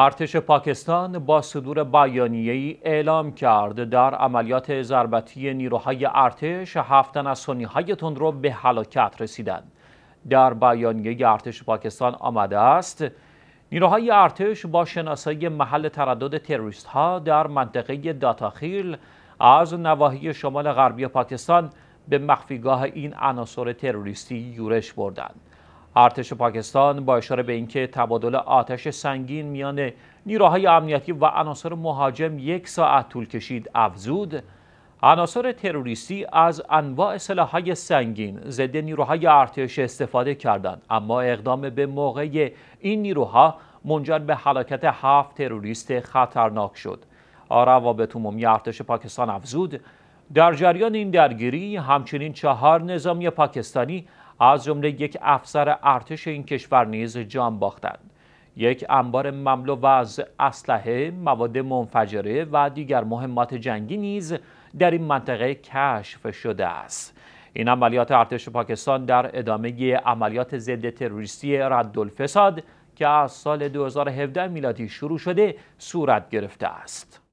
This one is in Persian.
ارتش پاکستان با صدور بیانیه‌ای اعلام کرد در عملیات ضربتی نیروهای ارتش هفت از سنیهای تندرو به هلاکت رسیدند. در بیانیه ارتش پاکستان آمده است نیروهای ارتش با شناسایی محل تردد تروریست ها در منطقه داتاخیل از نواحی شمال غربی پاکستان به مخفیگاه این عناصر تروریستی یورش بردند. ارتش پاکستان با اشاره به اینکه تبادل آتش سنگین میان نیروهای امنیتی و عناصر مهاجم یک ساعت طول کشید افزود عناصر تروریستی از انواع سلاحهای سنگین ضد نیروهای ارتش استفاده کردند اما اقدام به موقع این نیروها منجر به هلاکت هفت تروریست خطرناک شد روابط عمومی ارتش پاکستان افزود در جریان این درگیری همچنین چهار نظامی پاکستانی از جمله یک افسر ارتش این کشور نیز جان باختند یک انبار مملو از اسلحه مواد منفجره و دیگر مهمات جنگی نیز در این منطقه کشف شده است این عملیات ارتش پاکستان در ادامه عملیات ضد تروریستی ردالفساد که از سال 2017 میلادی شروع شده صورت گرفته است